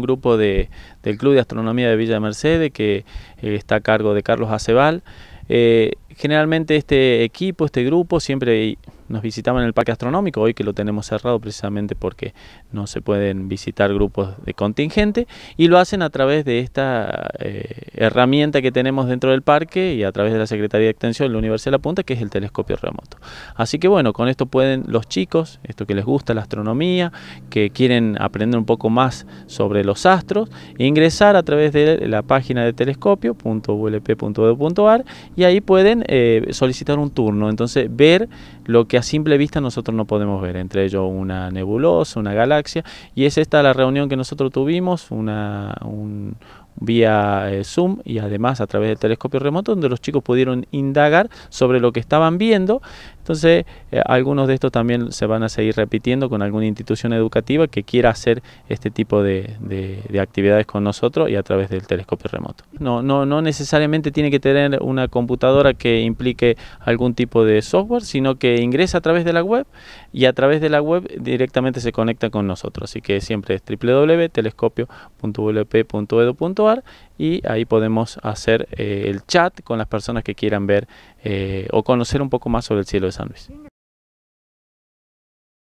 grupo de, del Club de Astronomía de Villa Mercedes que eh, está a cargo de Carlos Aceval. Eh, generalmente este equipo, este grupo, siempre nos visitaban en el Parque Astronómico, hoy que lo tenemos cerrado precisamente porque no se pueden visitar grupos de contingente, y lo hacen a través de esta eh, herramienta que tenemos dentro del parque y a través de la Secretaría de Extensión de la Universidad de La Punta, que es el telescopio remoto. Así que bueno, con esto pueden los chicos, esto que les gusta la astronomía, que quieren aprender un poco más sobre los astros, ingresar a través de la página de telescopio.ulp.edu.ar y ahí pueden eh, solicitar un turno, entonces ver lo que a simple vista nosotros no podemos ver, entre ellos una nebulosa, una galaxia, y es esta la reunión que nosotros tuvimos, una, vía eh, Zoom y además a través del telescopio remoto, donde los chicos pudieron indagar sobre lo que estaban viendo. Entonces, eh, algunos de estos también se van a seguir repitiendo con alguna institución educativa que quiera hacer este tipo de, actividades con nosotros y a través del telescopio remoto. No, no, no necesariamente tiene que tener una computadora que implique algún tipo de software, sino que ingresa a través de la web y a través de la web directamente se conecta con nosotros. Así que siempre es www.telescopio.wp.edu y ahí podemos hacer eh, el chat con las personas que quieran ver eh, o conocer un poco más sobre el cielo de San Luis.